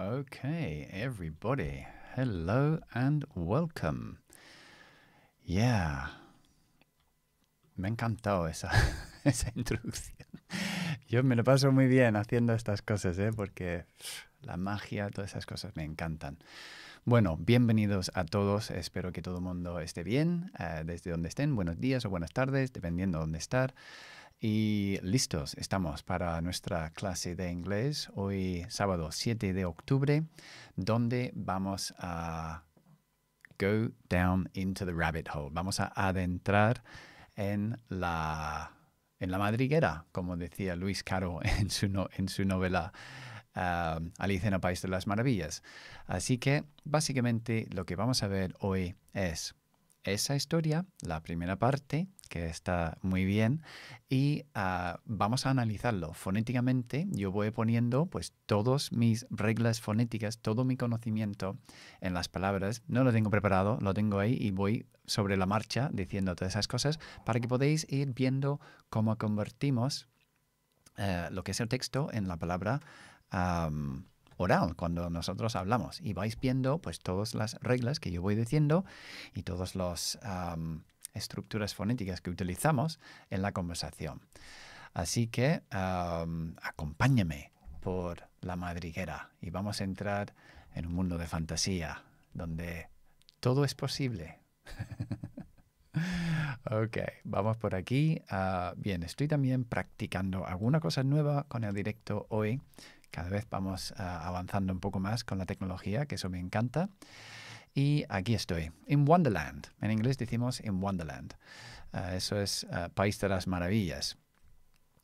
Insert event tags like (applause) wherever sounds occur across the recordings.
Okay, everybody, hello and welcome. Yeah. Me ha encantado (laughs) esa, introducción. Yo me lo paso muy bien haciendo estas cosas, ¿eh? porque la magia, todas esas cosas me encantan. Bueno, bienvenidos a todos. Espero que todo el mundo esté bien, eh, desde donde estén. Buenos días o buenas tardes, dependiendo de dónde estar. Y listos estamos para nuestra clase de inglés hoy sábado 7 de octubre, donde vamos a go down into the rabbit hole. Vamos a adentrar en la, en la madriguera, como decía Luis Caro (laughs) en su, en su novela um, Alicia en el País de las Maravillas. Así que básicamente lo que vamos a ver hoy es esa historia, la primera parte, que está muy bien, y ah, vamos a analizarlo fonéticamente. Yo voy poniendo pues todas mis reglas fonéticas, todo mi conocimiento en las palabras. No lo tengo preparado, lo tengo ahí y voy sobre la marcha diciendo todas esas cosas para que podáis ir viendo cómo convertimos eh, lo que es el texto en la palabra Oral, cuando nosotros hablamos. Y vais viendo pues todas las reglas que yo voy diciendo y todas las estructuras fonéticas que utilizamos en la conversación. Así que acompáñame por la madriguera y vamos a entrar en un mundo de fantasía donde todo es posible. (laughs) ok, vamos por aquí. Ah, bien, estoy también practicando alguna cosa nueva con el directo hoy cada vez vamos ah, avanzando un poco más con la tecnología, que eso me encanta. Y aquí estoy, en Wonderland. En inglés decimos In Wonderland. Ah, eso es ah, País de las Maravillas.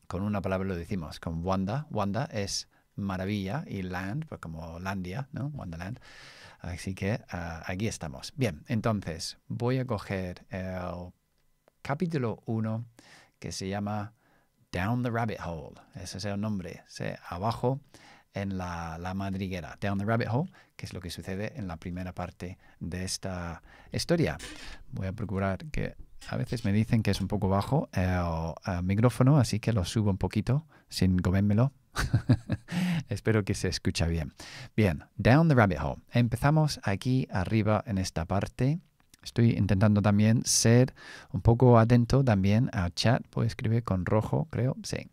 Con una palabra lo decimos, con Wanda. Wanda es maravilla y land, pues como Landia, ¿no? Wonderland. Así que aquí estamos. Bien, entonces voy a coger el capítulo 1 que se llama Down the Rabbit Hole, ese es el nombre, se abajo en la, madriguera, Down the Rabbit Hole, que es lo que sucede en la primera parte de esta historia. Voy a procurar que a veces me dicen que es un poco bajo eh, el, micrófono, así que lo subo un poquito sin comérmelo. (laughs) Espero que se escucha bien. Bien, Down the Rabbit Hole. Empezamos aquí arriba en esta parte Estoy intentando también ser un poco atento también al chat. a escribir con rojo, creo. Sí.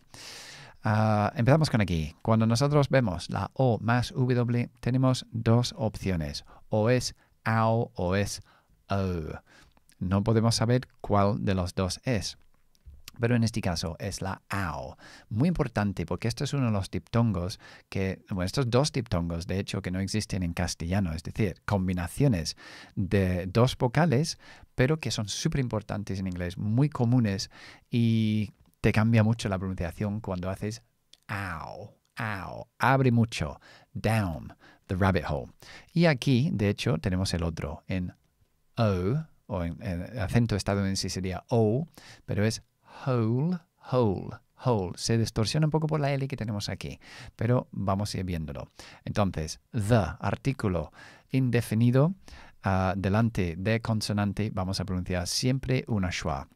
Ah, empezamos con aquí. Cuando nosotros vemos la O más W, tenemos dos opciones. O es AO o es O. No podemos saber cuál de los dos es. Pero en este caso es la ao. Muy importante porque esto es uno de los diptongos que, bueno, estos dos diptongos de hecho que no existen en castellano, es decir, combinaciones de dos vocales, pero que son súper importantes en inglés, muy comunes y te cambia mucho la pronunciación cuando haces au. ao, abre mucho, down, the rabbit hole. Y aquí, de hecho, tenemos el otro en o, o en, en acento estadounidense sería o, pero es whole, whole, whole. Se distorsiona un poco por la L que tenemos aquí, pero vamos a ir viéndolo. Entonces, the, artículo indefinido, ah, delante de consonante, vamos a pronunciar siempre una schwa.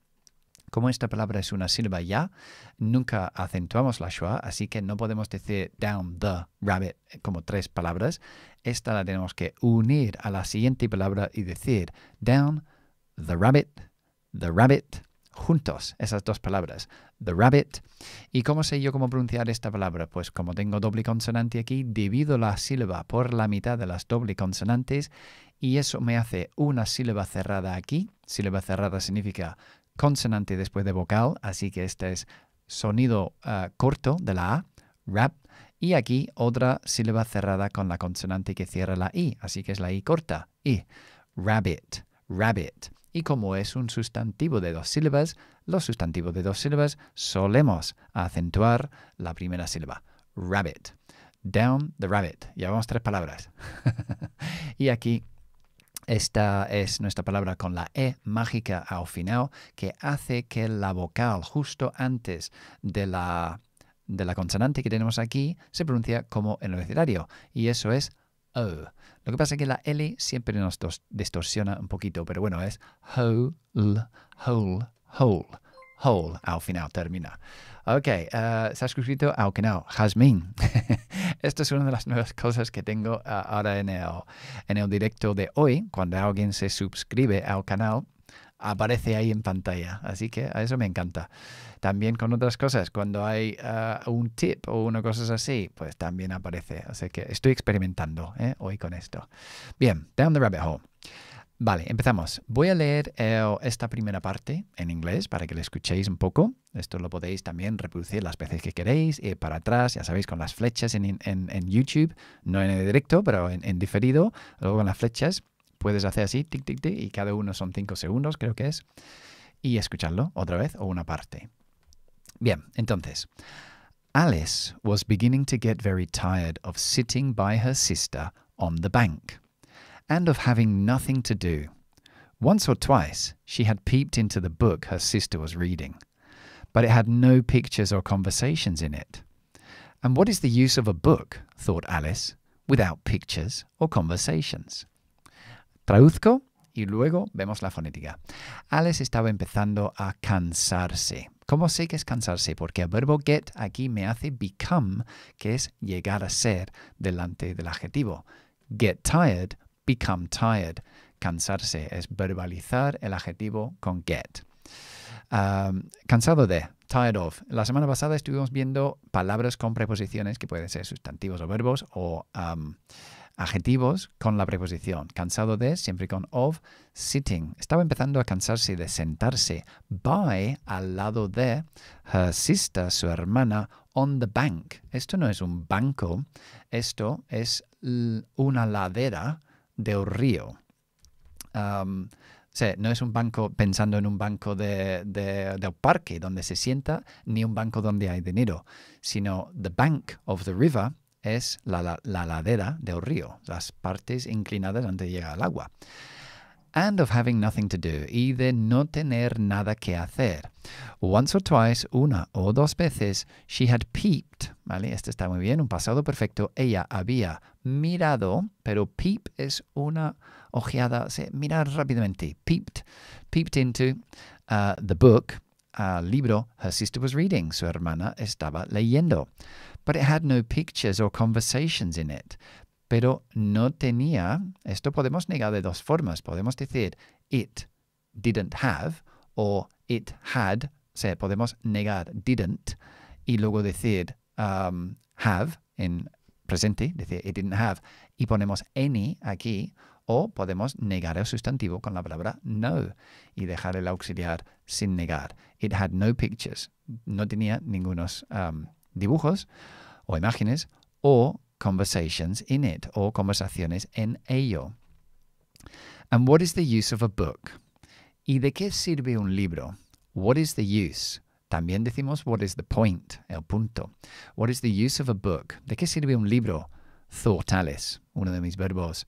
Como esta palabra es una sílaba ya, nunca acentuamos la schwa, así que no podemos decir down the rabbit eh, como tres palabras. Esta la tenemos que unir a la siguiente palabra y decir down the rabbit, the rabbit, juntos esas dos palabras, the rabbit. ¿Y cómo sé yo cómo pronunciar esta palabra? Pues como tengo doble consonante aquí, divido la sílaba por la mitad de las doble consonantes y eso me hace una sílaba cerrada aquí. Sílaba cerrada significa consonante después de vocal, así que este es sonido ah, corto de la A, rap. Y aquí otra sílaba cerrada con la consonante que cierra la I, así que es la I corta, I. Rabbit, rabbit. Y como es un sustantivo de dos sílabas, los sustantivos de dos sílabas solemos acentuar la primera sílaba. Rabbit. Down the rabbit. Llevamos tres palabras. (laughs) y aquí esta es nuestra palabra con la E mágica al final, que hace que la vocal justo antes de la, consonante que tenemos aquí se pronuncia como en el abecedario. Y eso es Oh. Lo que pasa es que la L siempre nos distorsiona un poquito, pero bueno, es hole, hole, hole, hole. al final termina. Ok, uh, se ha suscrito al canal, Jasmine. (laughs) Esto es una de las nuevas cosas que tengo eh, ahora en el, en el directo de hoy. Cuando alguien se suscribe al canal, aparece ahí en pantalla. Así que a eso me encanta. También con otras cosas, cuando hay ah, un tip o una cosa así, pues también aparece. Así que estoy experimentando ¿eh? hoy con esto. Bien, down the rabbit hole. Vale, empezamos. Voy a leer eh, esta primera parte en inglés para que la escuchéis un poco. Esto lo podéis también reproducir las veces que queréis, ir para atrás, ya sabéis, con las flechas en, YouTube, no en el directo, pero en diferido, luego con las flechas. puedes hacer así, tic, tic, tic, y cada uno son cinco segundos, creo que es, y escucharlo otra vez o una parte. Bien, entonces, Alice was beginning to get very tired of sitting by her sister on the bank and of having nothing to do. Once or twice she had peeped into the book her sister was reading, but it had no pictures or conversations in it. And what is the use of a book, thought Alice, without pictures or conversations? Traduzco y luego vemos la fonética. Alex estaba empezando a cansarse. ¿Cómo sé que es cansarse? Porque el verbo get aquí me hace become, que es llegar a ser delante del adjetivo. Get tired, become tired. Cansarse es verbalizar el adjetivo con get. Um, cansado de, tired of. La semana pasada estuvimos viendo palabras con preposiciones que pueden ser sustantivos o verbos o um, adjetivos con la preposición. Cansado de, siempre con of, sitting. Estaba empezando a cansarse de sentarse. By, al lado de, her sister, su hermana, on the bank. Esto no es un banco, esto es una ladera de un río. Um, no es un banco pensando en un banco de, de, parque donde se sienta, ni un banco donde hay dinero, sino the bank of the river es la, la, ladera del río, las partes inclinadas donde llega el agua. and of having nothing to do, y de no tener nada que hacer. Once or twice, una o dos veces, she had peeped, ¿vale? Este está muy bien, un pasado perfecto. Ella había mirado, pero peep es una ojeada, o mirar rápidamente. Peeped, peeped into uh, the book, al uh, libro her sister was reading, su hermana estaba leyendo but it had no pictures or conversations in it. Pero no tenía, esto podemos negar de dos formas. Podemos decir it didn't have o it had, o sea, podemos negar didn't y luego decir um, have en presente, decir it didn't have, y ponemos any aquí, o podemos negar el sustantivo con la palabra no y dejar el auxiliar sin negar. It had no pictures, no tenía ningunos um, dibujos o imágenes o conversations in it o conversaciones en ello. And what is the use of a book? ¿Y de qué sirve un libro? What is the use? También decimos what is the point, el punto. What is the use of a book? ¿De qué sirve un libro? Zortales, uno de mis verbos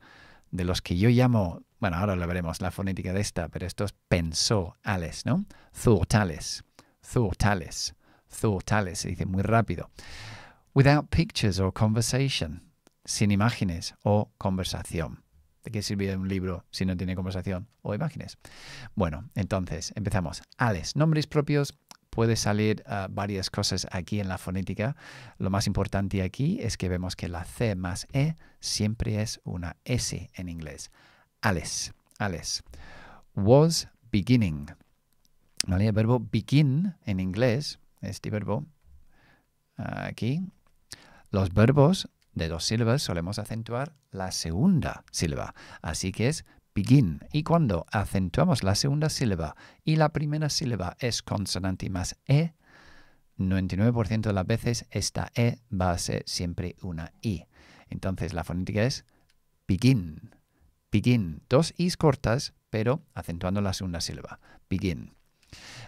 de los que yo llamo, bueno, ahora lo veremos la fonética de esta, pero esto es pensó, ales, ¿no? Zortales, zortales tales, se dice muy rápido. Without pictures or conversation, sin imágenes o conversación. ¿De qué sirve un libro si no tiene conversación o imágenes? Bueno, entonces empezamos. Ales, nombres propios. Puede salir eh, varias cosas aquí en la fonética. Lo más importante aquí es que vemos que la C más E siempre es una S en inglés. Ales, Ales. Was beginning. El verbo begin en inglés este verbo aquí, los verbos de dos sílabas solemos acentuar la segunda sílaba, así que es begin. Y cuando acentuamos la segunda sílaba y la primera sílaba es consonante más e, 99% de las veces esta e va a ser siempre una i. Entonces la fonética es begin, begin. Dos is cortas, pero acentuando la segunda sílaba, begin.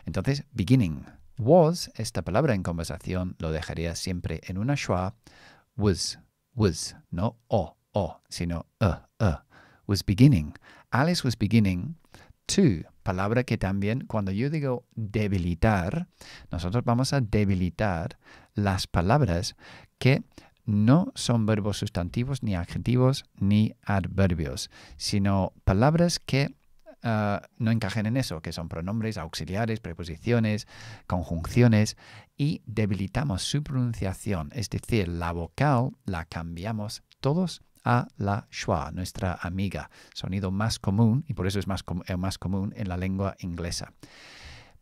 Entonces, beginning Was, esta palabra en conversación, lo dejaría siempre en una schwa. Was, was, no o, o, sino e, e. Was beginning. Alice was beginning to. Palabra que también, cuando yo digo debilitar, nosotros vamos a debilitar las palabras que no son verbos sustantivos, ni adjetivos, ni adverbios, sino palabras que Ah, no encajen en eso, que son pronombres, auxiliares, preposiciones, conjunciones, y debilitamos su pronunciación, es decir, la vocal la cambiamos todos a la schwa, nuestra amiga, sonido más común, y por eso es más, eh, más común en la lengua inglesa.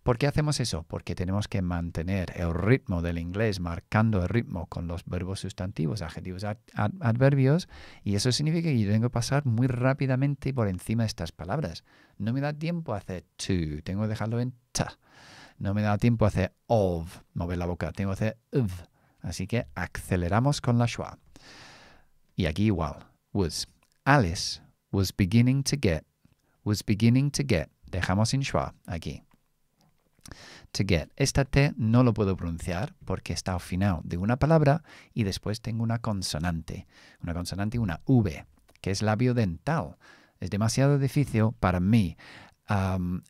¿Por qué hacemos eso? Porque tenemos que mantener el ritmo del inglés, marcando el ritmo con los verbos sustantivos, adjetivos, adverbios, y eso significa que yo tengo que pasar muy rápidamente por encima de estas palabras. No me da tiempo hacer to, tengo que dejarlo en ta. No me da tiempo hacer of, mover la boca, tengo que hacer of. Así que aceleramos con la schwa. Y aquí igual, was. Alice was beginning to get, was beginning to get. Dejamos en schwa aquí get. Esta T no lo puedo pronunciar porque está al final de una palabra y después tengo una consonante. Una consonante y una V, que es labio dental. Es demasiado difícil para mí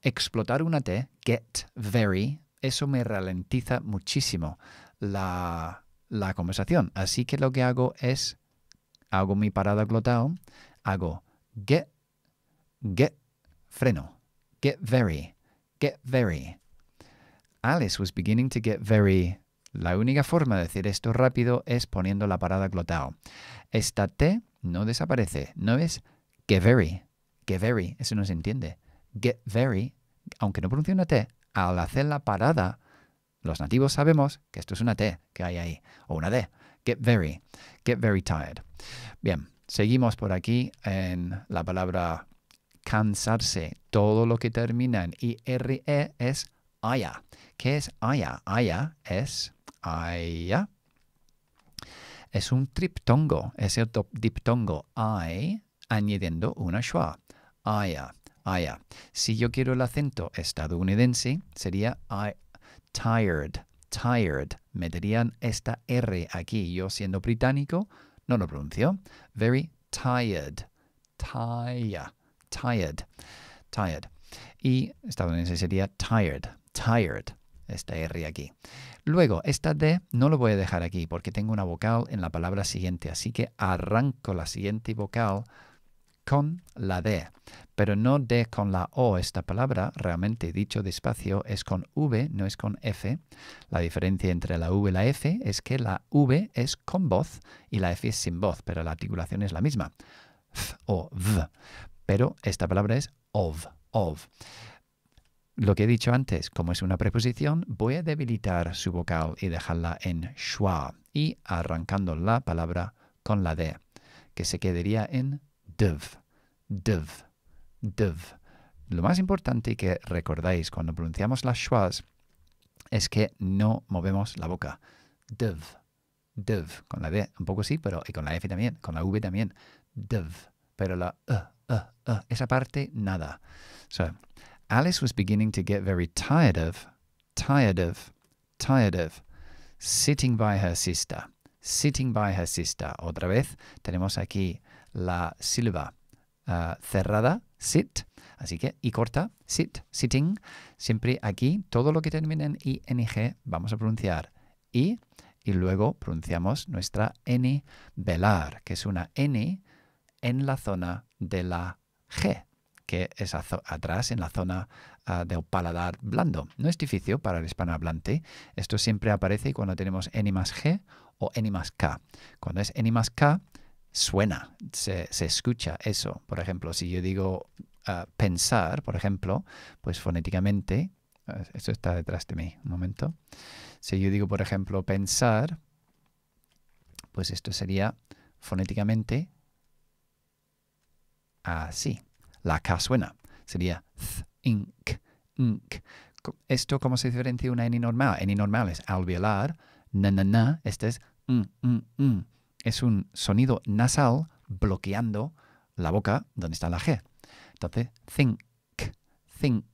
explotar una T, get, very. Eso me ralentiza muchísimo la, conversación. Así que lo que hago es, hago mi parada glotal, hago get, get, freno, get very, get very. Alice was beginning to get very... La única forma de decir esto rápido es poniendo la parada glotal. Esta T no desaparece, ¿no es? Get very, get very, eso no se entiende. Get very, aunque no pronuncie una T, al hacer la parada, los nativos sabemos que esto es una T que hay ahí, o una D. Get very, get very tired. Bien, seguimos por aquí en la palabra cansarse. Todo lo que termina en IRE es Aya. ¿Qué es Aya? Aya es Aya. Es un triptongo, es el diptongo ay añadiendo una schwa. Aya, aya. Si yo quiero el acento estadounidense, sería I, tired, tired. dirían esta R aquí. Yo siendo británico, no lo pronuncio. Very tired, Tired. tired, tired. Y estadounidense sería tired tired, esta R aquí. Luego, esta D no lo voy a dejar aquí porque tengo una vocal en la palabra siguiente, así que arranco la siguiente vocal con la D, pero no D con la O. Esta palabra, realmente dicho despacio, es con V, no es con F. La diferencia entre la V y la F es que la V es con voz y la F es sin voz, pero la articulación es la misma. F o V. Pero esta palabra es of, of. Lo que he dicho antes, como es una preposición, voy a debilitar su vocal y dejarla en schwa y arrancando la palabra con la D, que se quedaría en dev, dev, dev. Lo más importante que recordáis cuando pronunciamos las schwas es que no movemos la boca. Dev, dev, con la D un poco sí, pero y con la F también, con la V también, dev, pero la eh, eh, eh, esa parte nada. Alice was beginning to get very tired of, tired of, tired of sitting by her sister. Sitting by her sister. Otra vez tenemos aquí la sílaba uh, cerrada, sit. Así que, y corta, sit, sitting. Siempre aquí, todo lo que termina en ing, vamos a pronunciar i y luego pronunciamos nuestra n velar, que es una n en la zona de la g que es atrás en la zona ah, del paladar blando. No es difícil para el hispanohablante. Esto siempre aparece cuando tenemos N más G o N más K. Cuando es N más K, suena, se, escucha eso. Por ejemplo, si yo digo ah, pensar, por ejemplo, pues fonéticamente, ah, esto está detrás de mí, un momento. Si yo digo, por ejemplo, pensar, pues esto sería fonéticamente así. La K suena. Sería th, ink, ink. ¿Esto cómo se diferencia una N normal? N normal es alveolar, na, Este es mm, mm, mm. Es un sonido nasal bloqueando la boca donde está la G. Entonces, think, think.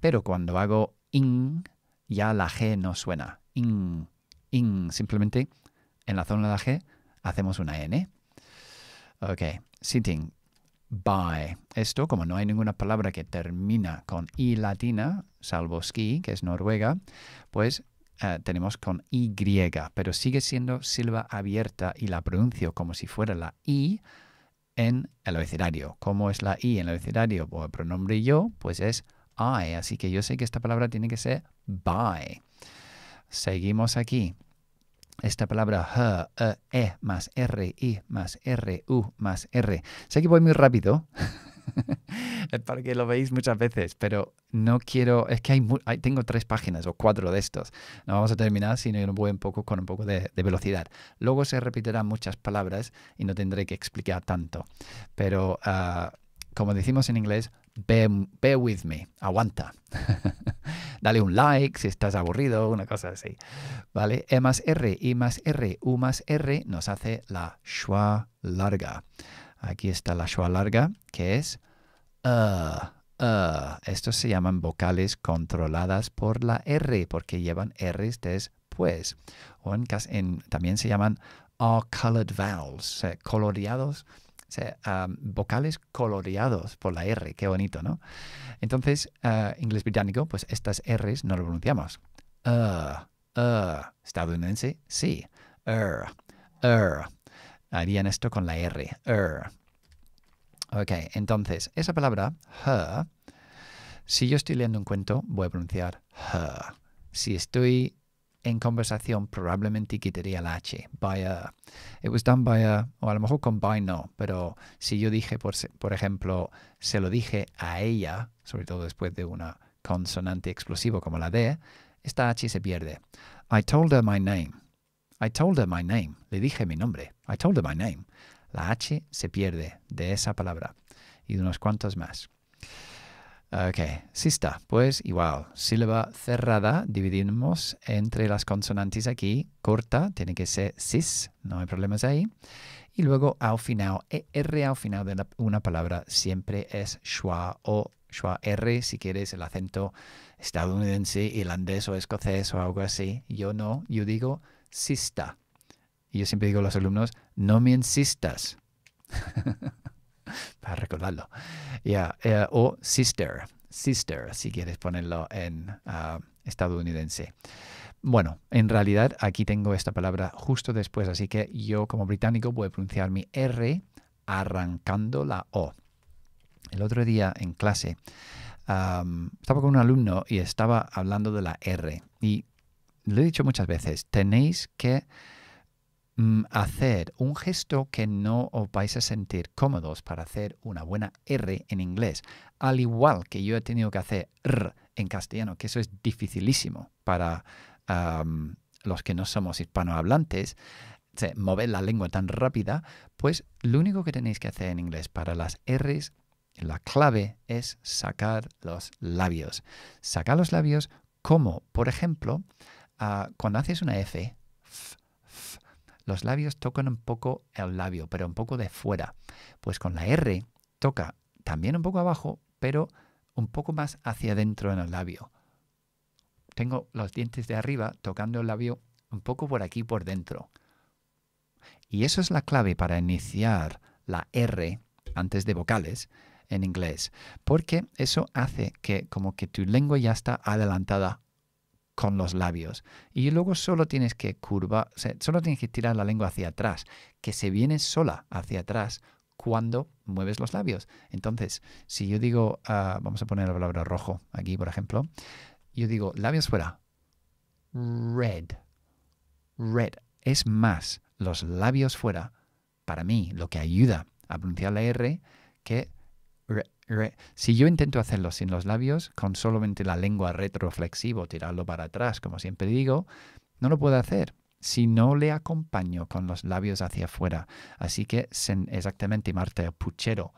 Pero cuando hago ing, ya la G no suena. Ing, ing. Simplemente en la zona de la G hacemos una N. Ok, sitting, by. Esto, como no hay ninguna palabra que termina con i latina, salvo ski, que es noruega, pues eh, tenemos con y, pero sigue siendo silva abierta y la pronuncio como si fuera la i en el abecedario. ¿Cómo es la i en el abecedario? O pues, el pronombre yo, pues es I, así que yo sé que esta palabra tiene que ser by. Seguimos aquí esta palabra h e, e más r, i más r, u más r. Sé que voy muy rápido, es (laughs) para que lo veáis muchas veces, pero no quiero, es que hay, tengo tres páginas o cuatro de estos. No vamos a terminar si no voy un poco con un poco de, velocidad. Luego se repetirán muchas palabras y no tendré que explicar tanto. Pero ah, como decimos en inglés, bear, bear with me, aguanta. (laughs) dale un like si estás aburrido, una cosa así. ¿Vale? E más R, I más R, U más R nos hace la schwa larga. Aquí está la schwa larga, que es uh, uh. Estos se llaman vocales controladas por la R, porque llevan R después. también se llaman all uh, colored vowels, coloreados vocales coloreados por la R, qué bonito, ¿no? Entonces, eh, inglés británico, pues estas Rs no lo pronunciamos. Uh, uh. estadounidense, sí. Er, er. Harían esto con la R, er. Ok, entonces, esa palabra, her, si yo estoy leyendo un cuento, voy a pronunciar her. Si estoy en conversación probablemente quitaría la H. By a. It was done by a. O a lo mejor con by no. Pero si yo dije, por, ejemplo, se lo dije a ella, sobre todo después de una consonante explosivo como la D, esta H se pierde. I told her my name. I told her my name. Le dije mi nombre. I told her my name. La H se pierde de esa palabra y de unos cuantos más. Ok, sista, pues igual, sílaba cerrada, dividimos entre las consonantes aquí, corta, tiene que ser sis, no hay problemas ahí. Y luego al final, e, R al final de una palabra siempre es schwa o schwa R si quieres el acento estadounidense, irlandés o escocés o algo así. Yo no, yo digo sista. Y yo siempre digo a los alumnos, no me insistas. (laughs) (laughs) para recordarlo. Eh, o sister, sister, si quieres ponerlo en ah, estadounidense. Bueno, en realidad aquí tengo esta palabra justo después, así que yo como británico voy a pronunciar mi R arrancando la O. El otro día en clase estaba con un alumno y estaba hablando de la R. Y lo he dicho muchas veces, tenéis que Mm, hacer un gesto que no os vais a sentir cómodos para hacer una buena R en inglés, al igual que yo he tenido que hacer R en castellano, que eso es dificilísimo para los que no somos hispanohablantes, mover la lengua tan rápida, pues lo único que tenéis que hacer en inglés para las Rs, la clave es sacar los labios. Sacar los labios como, por ejemplo, ah, cuando haces una F, f los labios tocan un poco el labio, pero un poco de fuera. Pues con la R toca también un poco abajo, pero un poco más hacia adentro en el labio. Tengo los dientes de arriba tocando el labio un poco por aquí, por dentro. Y eso es la clave para iniciar la R antes de vocales en inglés, porque eso hace que como que tu lengua ya está adelantada con los labios. Y luego solo tienes que curvar, solo tienes que tirar la lengua hacia atrás, que se viene sola hacia atrás cuando mueves los labios. Entonces, si yo digo, ah, vamos a poner la palabra rojo aquí, por ejemplo, yo digo labios fuera, red, red. Es más, los labios fuera, para mí, lo que ayuda a pronunciar la R, que si yo intento hacerlo sin los labios, con solamente la lengua retroflexivo, tirarlo para atrás, como siempre digo, no lo puedo hacer si no le acompaño con los labios hacia afuera. Así que exactamente, Marta, el puchero.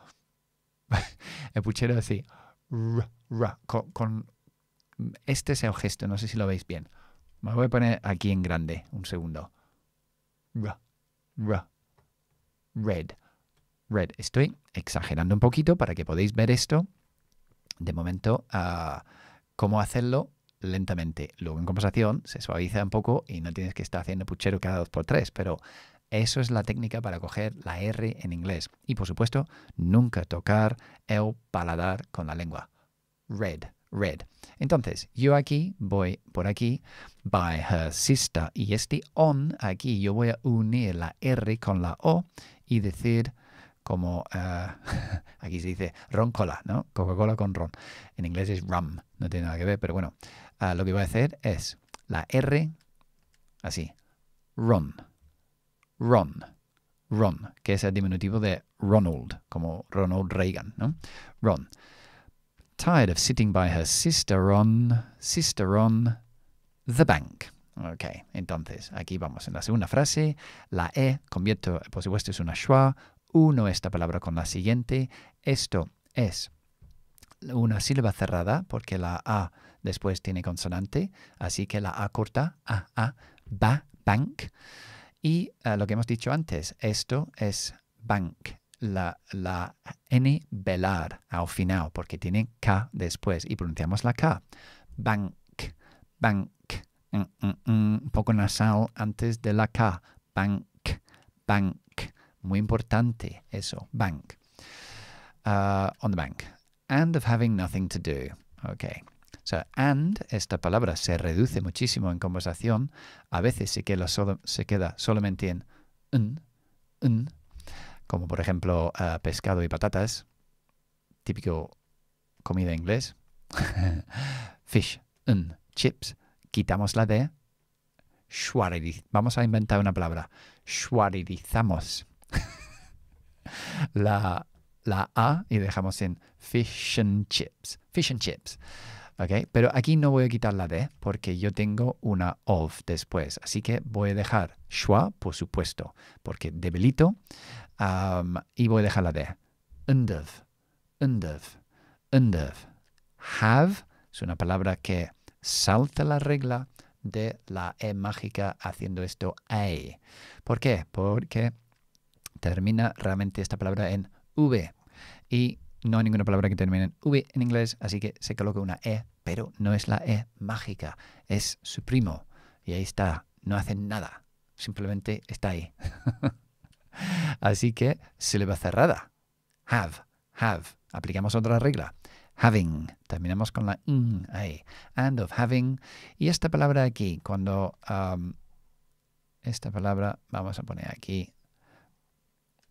(laughs) el puchero así. este es el gesto, no sé si lo veis bien. Me voy a poner aquí en grande, un segundo. Red. Red. Estoy exagerando un poquito para que podáis ver esto. De momento, ah, cómo hacerlo lentamente. Luego en conversación se suaviza un poco y no tienes que estar haciendo puchero cada dos por tres, pero eso es la técnica para coger la R en inglés. Y por supuesto, nunca tocar el paladar con la lengua. Red, red. Entonces, yo aquí voy por aquí, by her sister, y este on aquí yo voy a unir la R con la O y decir como eh, (laughs) aquí se dice ron cola, ¿no? Coca-Cola con ron. En inglés es rum, no tiene nada que ver, pero bueno, eh, lo que voy a hacer es la R así, ron, ron, ron, que es el diminutivo de Ronald, como Ronald Reagan, ¿no? Ron. Tired of sitting by her sister Ron, sister Ron, the bank. Ok, entonces aquí vamos en la segunda frase. La E convierto, por supuesto, es una schwa uno esta palabra con la siguiente. Esto es una sílaba cerrada porque la A después tiene consonante, así que la A corta, A, A, ba, bank. Y eh, lo que hemos dicho antes, esto es bank, la, la N velar al final porque tiene K después y pronunciamos la K. Bank, bank, mm, mm, mm, un poco nasal antes de la K. Bank, bank. Muy importante eso. Bank. Uh, on the bank. And of having nothing to do. Okay. So, and, esta palabra se reduce muchísimo en conversación. A veces se queda, se queda solamente en un, un, como por ejemplo uh, pescado y patatas, típico comida inglés. (laughs) Fish, un, chips. Quitamos la de. Vamos a inventar una palabra. Schwarizamos. (laughs) la, la A y dejamos en fish and chips. Fish and chips. Okay, pero aquí no voy a quitar la D porque yo tengo una of después. Así que voy a dejar schwa, por supuesto, porque debilito. y voy a dejar la D. undev undev Undev. Have es una palabra que salta la regla de la E mágica haciendo esto A. ¿Por qué? Porque termina realmente esta palabra en V. Y no hay ninguna palabra que termine en V en inglés, así que se coloca una E, pero no es la E mágica, es su primo. Y ahí está, no hace nada, simplemente está ahí. (laughs) así que va cerrada. Have, have. Aplicamos otra regla. Having. Terminamos con la N ahí. And of having. Y esta palabra aquí, cuando... Um, esta palabra vamos a poner aquí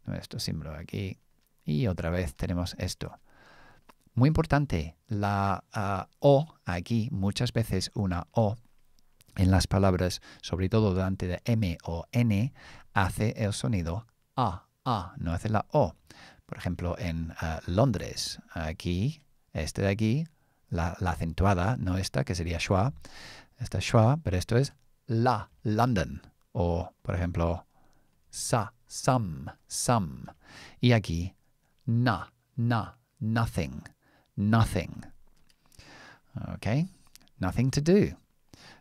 nuestro símbolo aquí. Y otra vez tenemos esto. Muy importante, la ah, O aquí, muchas veces una O en las palabras, sobre todo delante de M o N, hace el sonido A, A, no hace la O. Por ejemplo, en ah, Londres, aquí, este de aquí, la, acentuada, no esta, que sería schwa, esta schwa, pero esto es la London. O, por ejemplo, sa, some, some. Y aquí, na, na, nothing, nothing. Ok, nothing to do,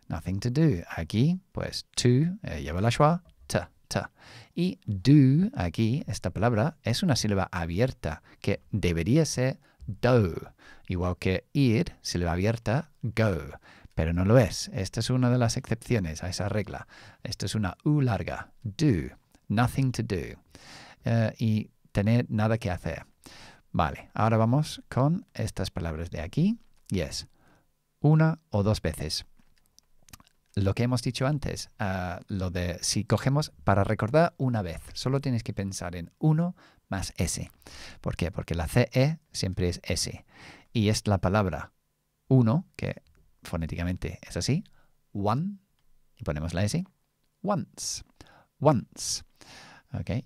nothing to do. Aquí, pues, to, eh, lleva la schwa, t, t. Y do, aquí, esta palabra, es una sílaba abierta que debería ser do, igual que ir, sílaba abierta, go pero no lo es. Esta es una de las excepciones a esa regla. Esto es una U larga, do nothing to do. Eh, y tener nada que hacer. Vale, ahora vamos con estas palabras de aquí. Y es una o dos veces. Lo que hemos dicho antes, eh, lo de si cogemos para recordar una vez, solo tienes que pensar en uno más S. ¿Por qué? Porque la CE siempre es S. Y es la palabra uno, que fonéticamente es así, one, y ponemos la S, once once.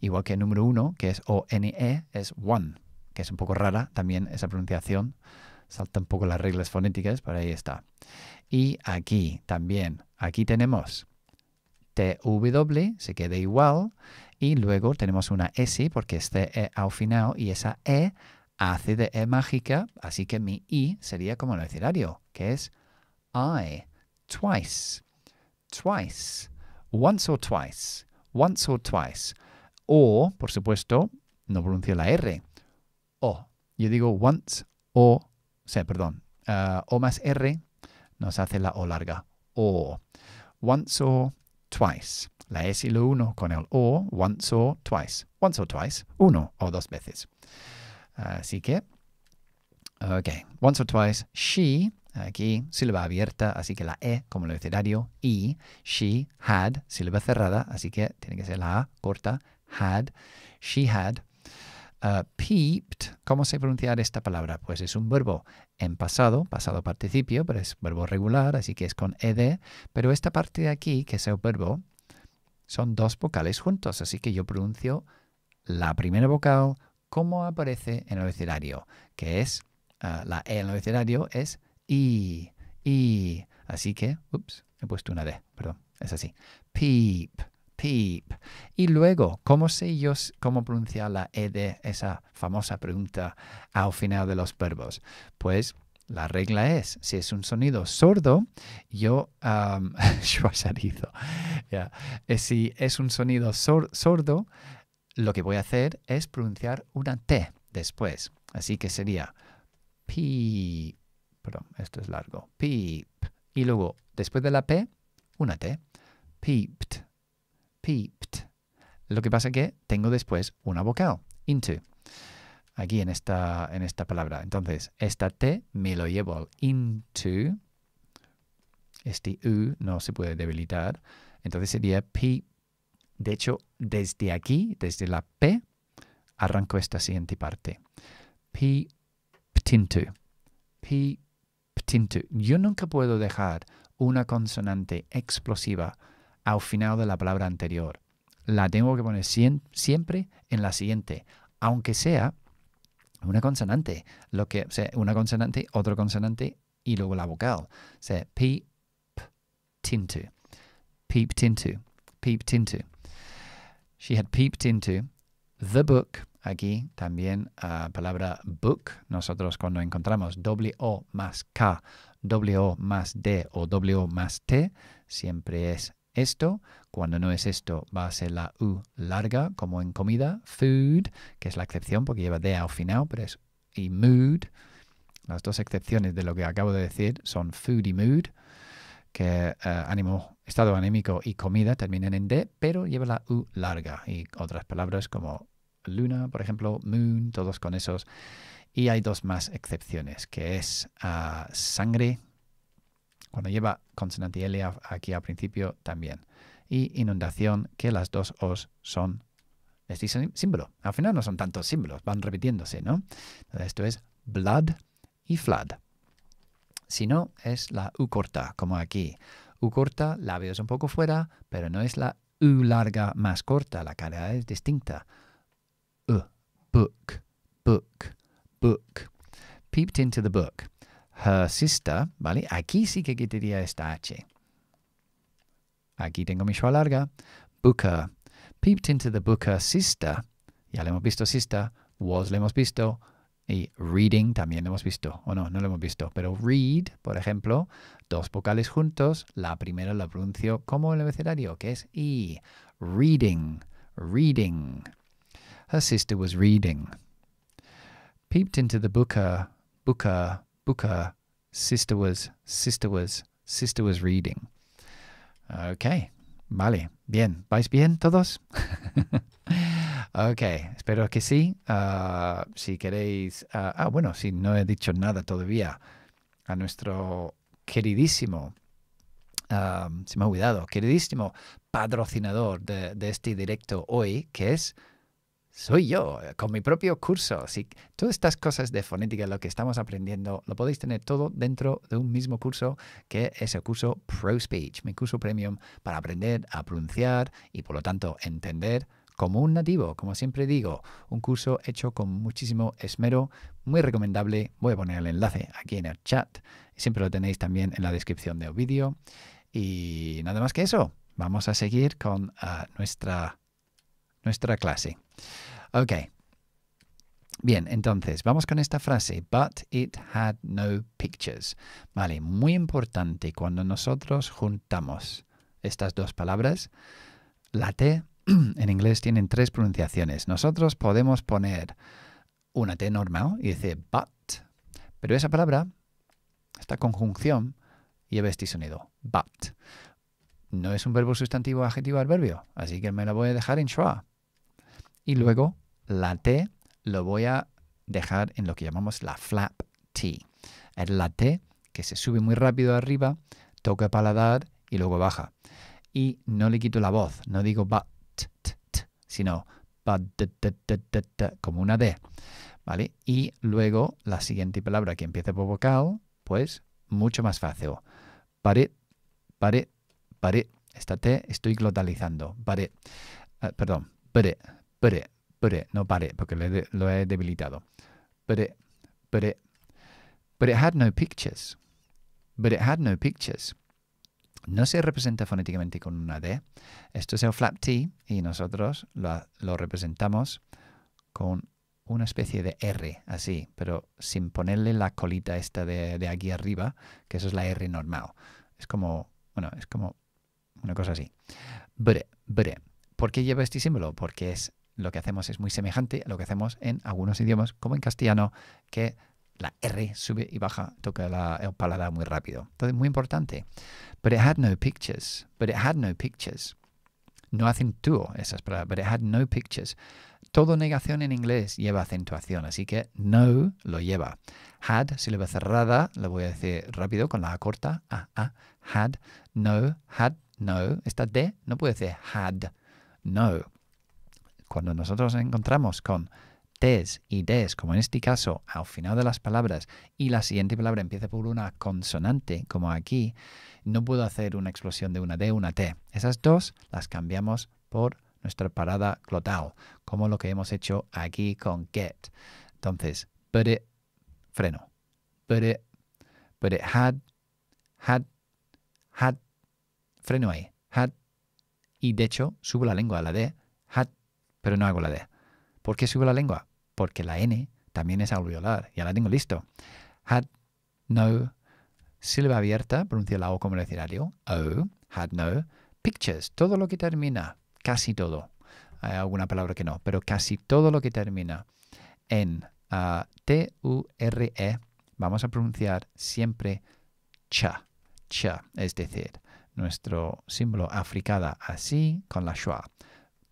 igual que el número uno, que es O-N-E, es one, que es un poco rara también esa pronunciación. Salta un poco las reglas fonéticas, pero ahí está. Y aquí también, aquí tenemos t w, se queda igual, y luego tenemos una S porque es C-E e al final, y esa E hace de E mágica, así que mi I sería como el escenario, que es I, twice, twice, once or twice once or twice. O, por supuesto, no pronuncio la R. O. Yo digo once o, o perdón, eh, O más R nos hace la O larga. O. Once or twice. La S y lo uno con el O, once or twice. Once or twice, uno o dos veces. Así que, ok, once or twice, she Aquí sílaba abierta, así que la E como el abecedario. Y she had, sílaba cerrada, así que tiene que ser la A corta. Had, she had. Uh, peeped, ¿cómo se pronuncia esta palabra? Pues es un verbo en pasado, pasado participio, pero es verbo regular, así que es con ed. Pero esta parte de aquí, que es el verbo, son dos vocales juntos, así que yo pronuncio la primera vocal como aparece en el abecedario, que es uh, la E en el abecedario, es I, I. Así que, ups, he puesto una D, perdón, es así. Peep, peep. Y luego, ¿cómo sé yo cómo pronunciar la E de esa famosa pregunta al final de los verbos? Pues la regla es, si es un sonido sordo, yo um, (laughs) Si es un sonido sordo, lo que voy a hacer es pronunciar una T después. Así que sería peep, perdón, esto es largo. Peep. Y luego, después de la P, una T. Peeped. Peeped. Lo que pasa es que tengo después una vocal. Into. Aquí en esta, en esta palabra. Entonces, esta T me lo llevo al into. Este U no se puede debilitar. Entonces sería peep. De hecho, desde aquí, desde la P, arranco esta siguiente parte. Peeped into. Peeped. Yo nunca puedo dejar una consonante explosiva al final de la palabra anterior. La tengo que poner siempre en la siguiente, aunque sea una consonante, lo que sea, una consonante, otra consonante y luego la vocal. peep tinto. peep into, peep She had peeped into the book aquí también la ah, palabra book. Nosotros cuando encontramos W más K, W más D o W más T, siempre es esto. Cuando no es esto, va a ser la U larga, como en comida. Food, que es la excepción porque lleva D al final, pero es y mood. Las dos excepciones de lo que acabo de decir son food y mood, que eh, estado anémico y comida terminan en D, pero lleva la U larga. Y otras palabras como Luna, por ejemplo, Moon, todos con esos. Y hay dos más excepciones, que es ah, sangre, cuando lleva consonante L aquí al principio también. Y inundación, que las dos os son este símbolo. Al final no son tantos símbolos, van repitiéndose, ¿no? esto es blood y flood. Si no, es la U corta, como aquí. U corta, labios un poco fuera, pero no es la U larga más corta, la cara es distinta book, book, book. Peeped into the book. Her sister, ¿vale? Aquí sí que quitaría esta H. Aquí tengo mi schwa larga. Booker. Peeped into the book. sister. Ya le hemos visto sister. Was le hemos visto. Y reading también le hemos visto, o no, no lo hemos visto. Pero read, por ejemplo, dos vocales juntos, la primera la pronuncio como el abecedario, que es I. Reading, reading. her sister was reading. Peeped into the booker, booker, booker, sister was, sister was, sister was reading. Okay, vale, bien, ¿vais bien todos? (laughs) ok, espero que sí. Uh, si queréis, uh, ah, bueno, si no he dicho nada todavía a nuestro queridísimo Um, se me ha olvidado, queridísimo patrocinador de, de, este directo hoy, que es soy yo, eh, con mi propio curso. todas estas cosas de fonética, lo que estamos aprendiendo, lo podéis tener todo dentro de un mismo curso, que es el curso Pro mi curso premium para aprender a pronunciar y por lo tanto entender como un nativo, como siempre digo, un curso hecho con muchísimo esmero, muy recomendable. Voy a poner el enlace aquí en el chat. Siempre lo tenéis también en la descripción del vídeo. Y nada más que eso, vamos a seguir con ah, nuestra, nuestra clase. Ok. Bien, entonces, vamos con esta frase. But it had no pictures. Vale, muy importante cuando nosotros juntamos estas dos palabras, la T (clears throat) en inglés tiene tres pronunciaciones. Nosotros podemos poner una T normal y dice but, pero esa palabra, esta conjunción, lleva este sonido, but. No es un verbo sustantivo adjetivo adverbio, así que me la voy a dejar en schwa. Y luego la T lo voy a dejar en lo que llamamos la flap T. Es la T que se sube muy rápido arriba, toca paladar y luego baja. Y no le quito la voz, no digo bat sino como una D. ¿Vale? Y luego la siguiente palabra que empiece por vocal, pues mucho más fácil. Pare, pare, pare. Esta T estoy glotalizando. Pare. Eh, perdón, pare pre, pre, no pare, porque lo he debilitado. But it, but it had no pictures. But it had no pictures. No se representa fonéticamente con una D. Esto es el flap T y nosotros lo, representamos con una especie de R, así, pero sin ponerle la colita esta de, aquí arriba, que eso es la R normal. Es como, bueno, es como una cosa así. but it, ¿Por qué lleva este símbolo? Porque es lo que hacemos es muy semejante a lo que hacemos en algunos idiomas, como en castellano, que la R sube y baja, toca la, palabra muy rápido. Entonces, muy importante. But it had no pictures. But it had no pictures. No acentúo esas palabras. But it had no pictures. Todo negación en inglés lleva acentuación, así que no lo lleva. Had, sílaba cerrada, lo voy a decir rápido con la A corta. A, A. Had, no, had, no. Esta D no puede decir had, no. Cuando nosotros encontramos con tes y des, como en este caso, al final de las palabras, y la siguiente palabra empieza por una consonante, como aquí, no puedo hacer una explosión de una D, una T. Esas dos las cambiamos por nuestra parada glotal, como lo que hemos hecho aquí con get. Entonces, but it, freno, but it, but it had, had, had, freno ahí, had, y de hecho, subo la lengua a la D pero no hago la D. ¿Por qué subo la lengua? Porque la N también es alveolar. Ya la tengo listo. Had no sílaba abierta, pronuncia la O como escenario. O, oh, had no. Pictures, todo lo que termina, casi todo. Hay alguna palabra que no, pero casi todo lo que termina en ah, T-U-R-E, vamos a pronunciar siempre cha, cha, es decir, nuestro símbolo africada así con la schwa,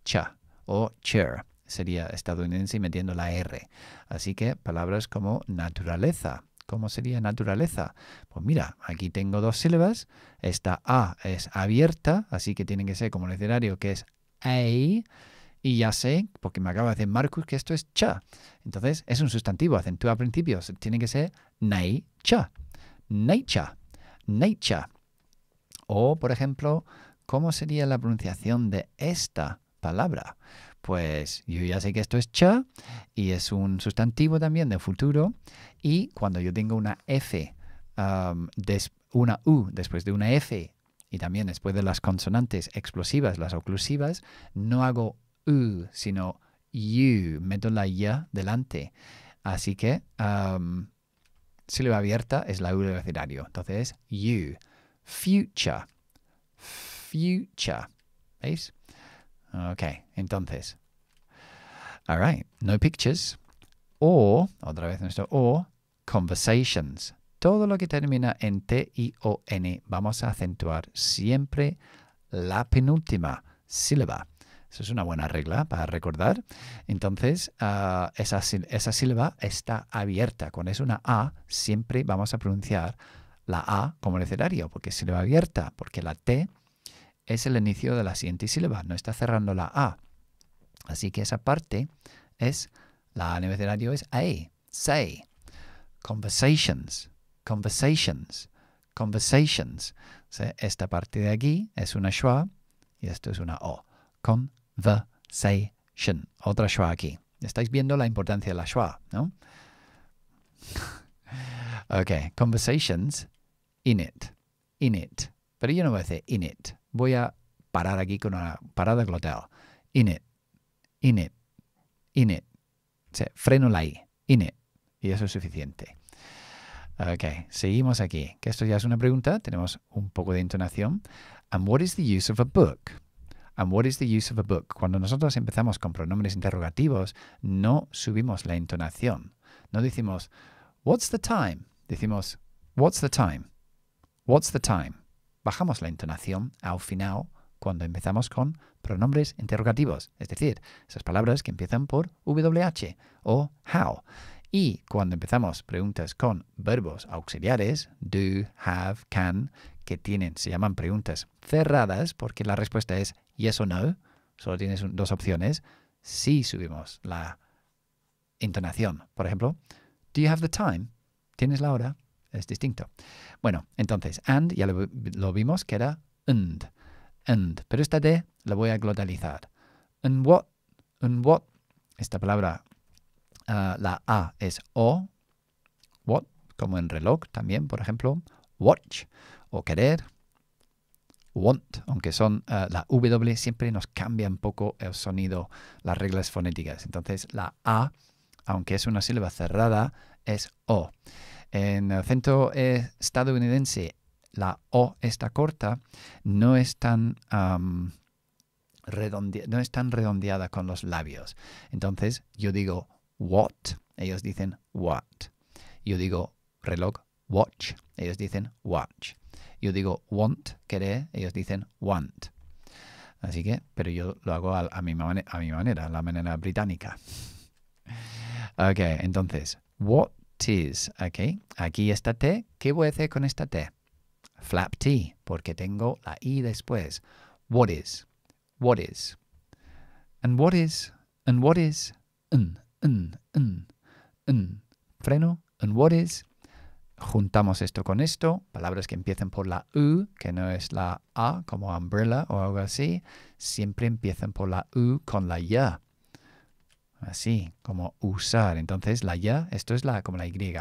cha, o chair sería estadounidense y metiendo la R. Así que palabras como naturaleza. ¿Cómo sería naturaleza? Pues mira, aquí tengo dos sílabas. Esta A es abierta, así que tiene que ser como el escenario que es A. Y ya sé, porque me acaba de decir Marcus, que esto es cha. Entonces es un sustantivo, acentúa al principio. Tiene que ser cha Nature. Nature. O, por ejemplo, ¿cómo sería la pronunciación de esta? palabra. Pues yo ya sé que esto es cha y es un sustantivo también de futuro. Y cuando yo tengo una F, una U después de una F y también después de las consonantes explosivas, las oclusivas, no hago U, sino u meto la ya delante. Así que le va abierta es la U del vecindario Entonces, u Future. Future. ¿Veis? Ok, entonces. All right, no pictures. O, otra vez nuestro o conversations. Todo lo que termina en T i O N vamos a acentuar siempre la penúltima sílaba. Eso es una buena regla para recordar. Entonces, ah, esa, esa sílaba está abierta. Cuando es una A, siempre vamos a pronunciar la A como el necesario, porque es sílaba abierta, porque la T es el inicio de la siguiente sílaba, no está cerrando la A. Así que esa parte es, la A es A, say. Conversations, conversations, conversations. Esta parte de aquí es una schwa y esto es una O. Conversation, otra schwa aquí. Estáis viendo la importancia de la schwa, ¿no? (laughs) ok, conversations, in it, in it. Pero yo no voy a decir in it voy a parar aquí con una parada glotal. it, in it. O sea, freno la I, it. Y eso es suficiente. Ok, seguimos aquí. Que esto ya es una pregunta, tenemos un poco de entonación. And what is the use of a book? And what is the use of a book? Cuando nosotros empezamos con pronombres interrogativos, no subimos la entonación. No decimos, what's the time? Decimos, what's the time? What's the time? bajamos la entonación al final cuando empezamos con pronombres interrogativos, es decir, esas palabras que empiezan por WH o how. Y cuando empezamos preguntas con verbos auxiliares, do, have, can, que tienen, se llaman preguntas cerradas porque la respuesta es yes o no, solo tienes dos opciones, si subimos la entonación. Por ejemplo, do you have the time? ¿Tienes la hora? es distinto. Bueno, entonces, and ya lo, vimos que era and, and, pero esta D la voy a glotalizar. And what, and what, esta palabra, ah, la A es O, what, como en reloj también, por ejemplo, watch o querer, want, aunque son ah, la W, siempre nos cambia un poco el sonido, las reglas fonéticas. Entonces la A, aunque es una sílaba cerrada, es O. En el centro eh, estadounidense, la O está corta, no es tan... redondeada con los labios. Entonces yo digo what, ellos dicen what. Yo digo reloj, watch, ellos dicen watch. Yo digo want, querer, ellos dicen want. Así que, pero yo lo hago a, mi, a mi manera, a la manera británica. Ok, entonces, what teas. ¿ok? Aquí está T. ¿Qué voy a hacer con esta T? Flap T, porque tengo la I después. What is? What is? And what is? And what is? N, n, n, n. Freno. And what is? Juntamos esto con esto. Palabras que empiezan por la U, que no es la A, como umbrella o algo así, siempre empiezan por la U con la Y. Así, como usar. Entonces, la ya, esto es la como la Y.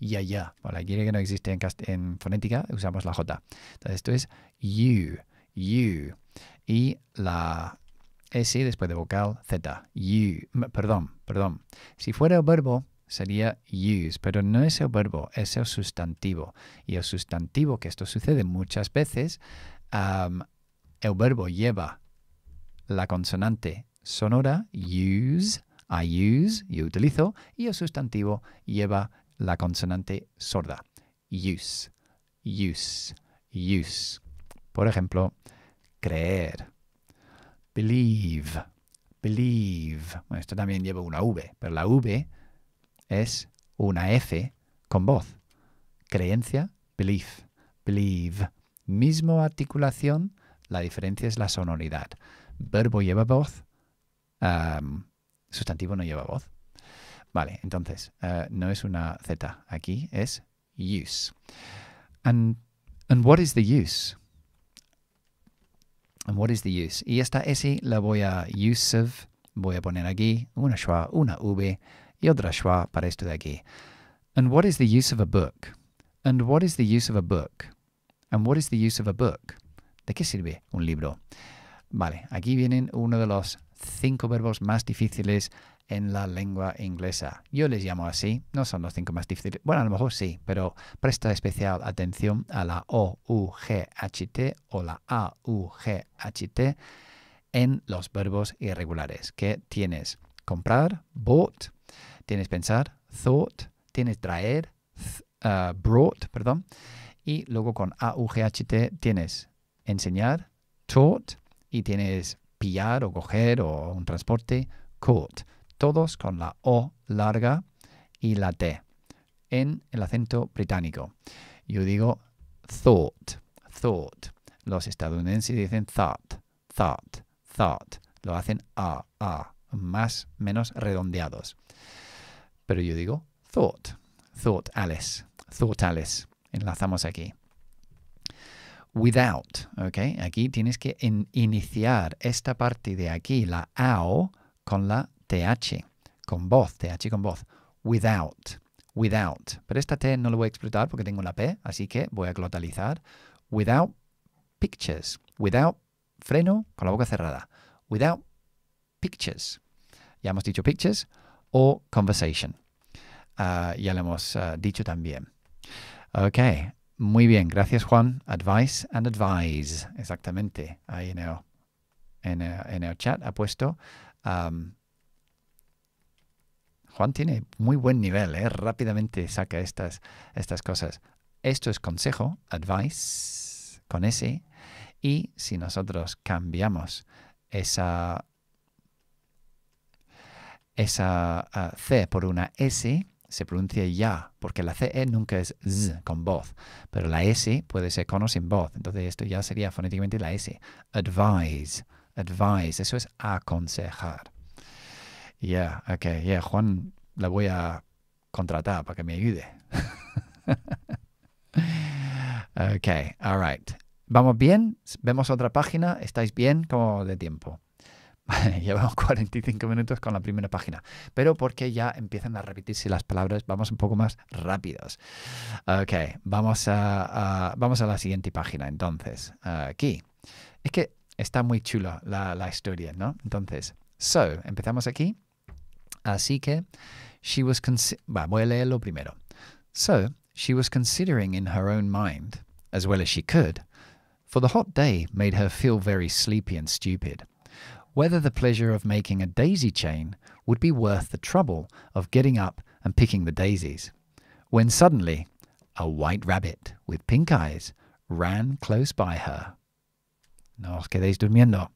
Ya, ya. O la Y que no existe en, fonética, usamos la J. Entonces, esto es you, you. Y la S después de vocal Z. You. Perdón, perdón. Si fuera el verbo, sería use, pero no es el verbo, es el sustantivo. Y el sustantivo, que esto sucede muchas veces, el verbo lleva la consonante sonora, use, I use, yo utilizo, y el sustantivo lleva la consonante sorda. Use, use, use. Por ejemplo, creer. Believe, believe. Bueno, esto también lleva una V, pero la V es una F con voz. Creencia, belief, believe. Mismo articulación, la diferencia es la sonoridad. Verbo lleva voz, sustantivo no lleva voz. Vale, entonces, eh, no es una Z aquí, es use. And, and what is the use? And what is the use? Y esta S la voy a use of, voy a poner aquí una schwa, una V y otra schwa para esto de aquí. And what is the use of a book? And what is the use of a book? And what is the use of a book? ¿De qué sirve un libro? Vale, aquí vienen uno de los cinco verbos más difíciles en la lengua inglesa. Yo les llamo así, no son los cinco más difíciles. Bueno, a lo mejor sí, pero presta especial atención a la O, U, G, H, T o la A, U, G, H, T en los verbos irregulares que tienes comprar, bought, tienes pensar, thought, tienes traer, eh, brought, perdón, y luego con A, U, G, H, T tienes enseñar, taught y tienes pillar o coger o un transporte, caught. Todos con la O larga y la T en el acento británico. Yo digo thought, thought. Los estadounidenses dicen thought, thought, thought. Lo hacen a, a, más, menos redondeados. Pero yo digo thought, thought Alice, thought Alice. Enlazamos aquí without, ¿ok? Aquí tienes que iniciar esta parte de aquí, la AO, con la TH, con voz, TH con voz, without, without. Pero esta T no lo voy a explotar porque tengo la P, así que voy a glotalizar, without pictures, without freno con la boca cerrada, without pictures. Ya hemos dicho pictures o conversation. Ah, ya lo hemos ah, dicho también. Okay, muy bien, gracias Juan. Advice and advise, exactamente. Ahí en el, en el, chat ha puesto. Juan tiene muy buen nivel, ¿eh? rápidamente saca estas, estas cosas. Esto es consejo, advice, con S. Y si nosotros cambiamos esa, esa ah, C por una S, se pronuncia ya, porque la CE nunca es Z con voz, pero la S puede ser con o sin voz, entonces esto ya sería fonéticamente la S. Advise, advise, eso es aconsejar. ya ok, yeah, Juan la voy a contratar para que me ayude. (laughs) ok, all right. ¿Vamos bien? ¿Vemos otra página? ¿Estáis bien? ¿Cómo de tiempo? (laughs) llevamos 45 minutos con la primera página, pero porque ya empiezan a repetirse las palabras, vamos un poco más rápidos. Ok, vamos a, vamos a la siguiente página entonces. Aquí. Es que está muy chulo la, historia, ¿no? Entonces, so, empezamos aquí. Así que, she was... Va, voy a leerlo primero. So, she was considering in her own mind, as well as she could, for the hot day made her feel very sleepy and stupid. whether the pleasure of making a daisy chain would be worth the trouble of getting up and picking the daisies, when suddenly a white rabbit with pink eyes ran close by her. No os quedéis durmiendo.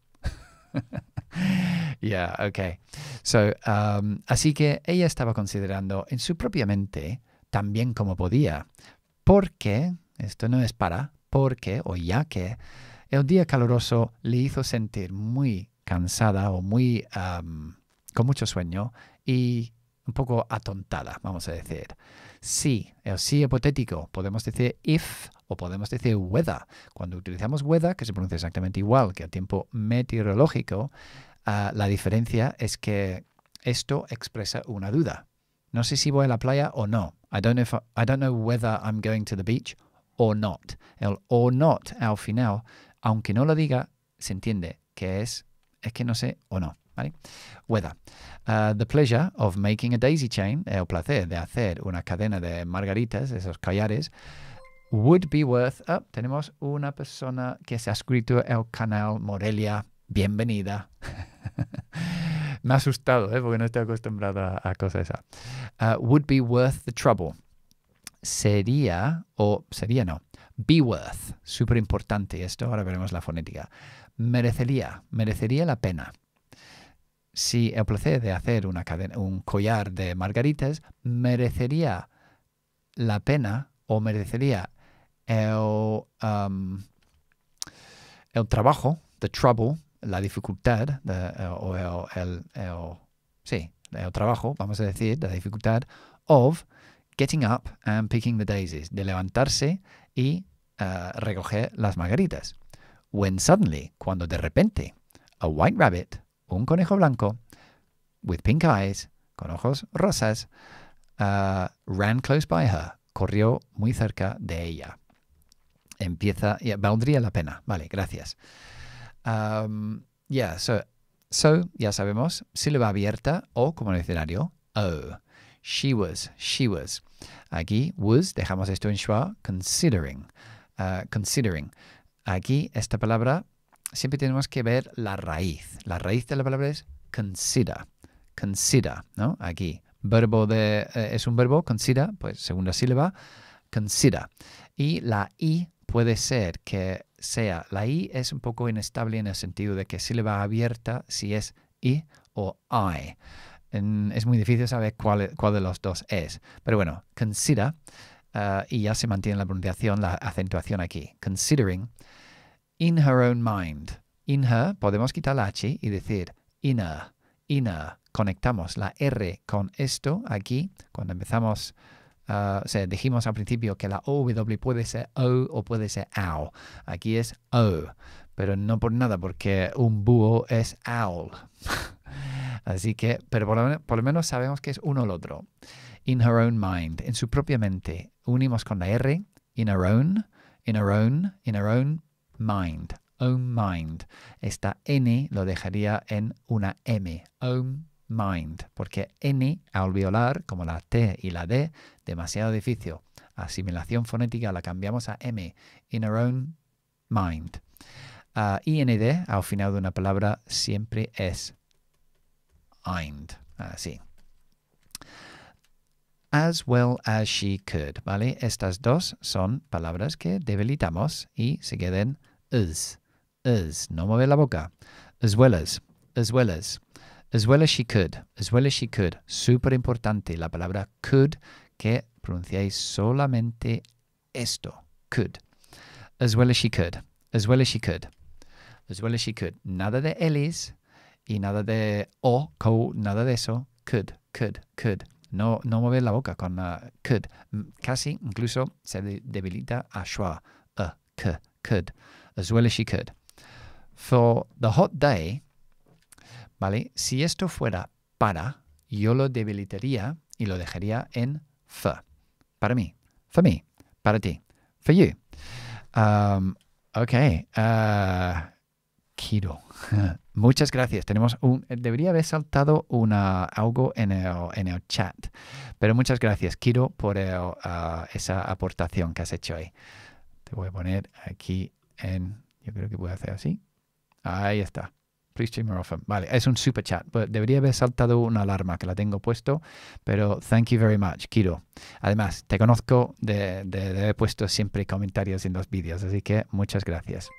(laughs) yeah, okay. So, um, así que ella estaba considerando en su propia mente también como podía, porque, esto no es para, porque o ya que, el día caluroso le hizo sentir muy cansada o muy con mucho sueño y un poco atontada, vamos a decir. Sí, el eh, sí hipotético, podemos decir if o podemos decir weather. Cuando utilizamos weather, que se pronuncia exactamente igual que el tiempo meteorológico, ah, la diferencia es que esto expresa una duda. No sé si voy a la playa o no. I don't know, I don't know whether I'm going to the beach or not. El or not al final, aunque no lo diga, se entiende que es es que no sé o no. ¿Vale? Uh, the pleasure of making a daisy chain, eh, el placer de hacer una cadena de margaritas, esos collares, would be worth. Ah, tenemos una persona que se ha suscrito al canal Morelia. Bienvenida. (laughs) Me ha asustado, ¿eh? porque no estoy acostumbrada a, cosas esas. Uh, would be worth the trouble. Sería, o sería no, be worth. Súper importante esto, ahora veremos la fonética merecería, merecería la pena. Si el placer de hacer una un collar de margaritas merecería la pena o merecería el, um, el trabajo, the trouble, la dificultad o el, el, sí, el trabajo, vamos a decir, la dificultad of getting up and picking the daisies, de levantarse y uh, recoger las margaritas when suddenly, cuando de repente, a white rabbit, un conejo blanco, with pink eyes, con ojos rosas, uh, ran close by her, corrió muy cerca de ella. Empieza, valdría la pena, vale, gracias. Um, yeah, so, so, ya sabemos, sílaba abierta o como en el escenario, oh. She was, she was. Aquí, was, dejamos esto en schwa, considering. Uh, considering. Aquí esta palabra siempre tenemos que ver la raíz. La raíz de la palabra es consider. Consider, ¿no? Aquí. Verbo de. Eh, es un verbo, consider, pues segunda sílaba, consider. Y la I puede ser que sea. La I es un poco inestable en el sentido de que sílaba abierta si es I o I. es muy difícil saber cuál, cuál de los dos es. Pero bueno, consider Ah, y ya se mantiene la pronunciación, la acentuación aquí. Considering in her own mind. In her, podemos quitar la H y decir ina ina Conectamos la R con esto aquí. Cuando empezamos, ah, o sea, dijimos al principio que la OW puede ser O o puede ser OW. Aquí es O, pero no por nada, porque un búho es OWL. (laughs) Así que, pero por lo menos sabemos que es uno o el otro. In her own mind, en su propia mente unimos con la R, in our own, in our own, in our own mind, own mind. Esta N lo dejaría en una M, own mind, porque N al violar, como la T y la D, demasiado difícil. Asimilación fonética la cambiamos a M, in our own mind. Ah, IND al final de una palabra siempre es IND, así. Ah, as well as she could, ¿vale? Estas dos son palabras que debilitamos y se queden as, as, no mueve la boca. As well as, as well as, as well as she could, as well as she could. Súper importante la palabra could que pronunciáis solamente esto, could. As well as she could, as well as she could, as well as she could. Nada de Ellis y nada de o, co, nada de eso. Could, could, could. no, no mueve la boca con could. Casi incluso se debilita a schwa, a, could, as well as she could. For the hot day, ¿vale? Si esto fuera para, yo lo debilitaría y lo dejaría en for. Para mí, for me, para ti, for you. Um, okay. Uh, Kiro. (laughs) Muchas gracias. Tenemos un, debería haber saltado una, algo en el, en el chat. Pero muchas gracias, Kiro, por ah, esa aportación que has hecho ahí. Te voy a poner aquí en. Yo creo que voy a hacer así. Ahí está. Please stream more often. Vale, es un super chat. Pues debería haber saltado una alarma que la tengo puesto, pero thank you very much, Kiro. Además, te conozco de, de, de haber puesto siempre comentarios en los vídeos, así que muchas gracias.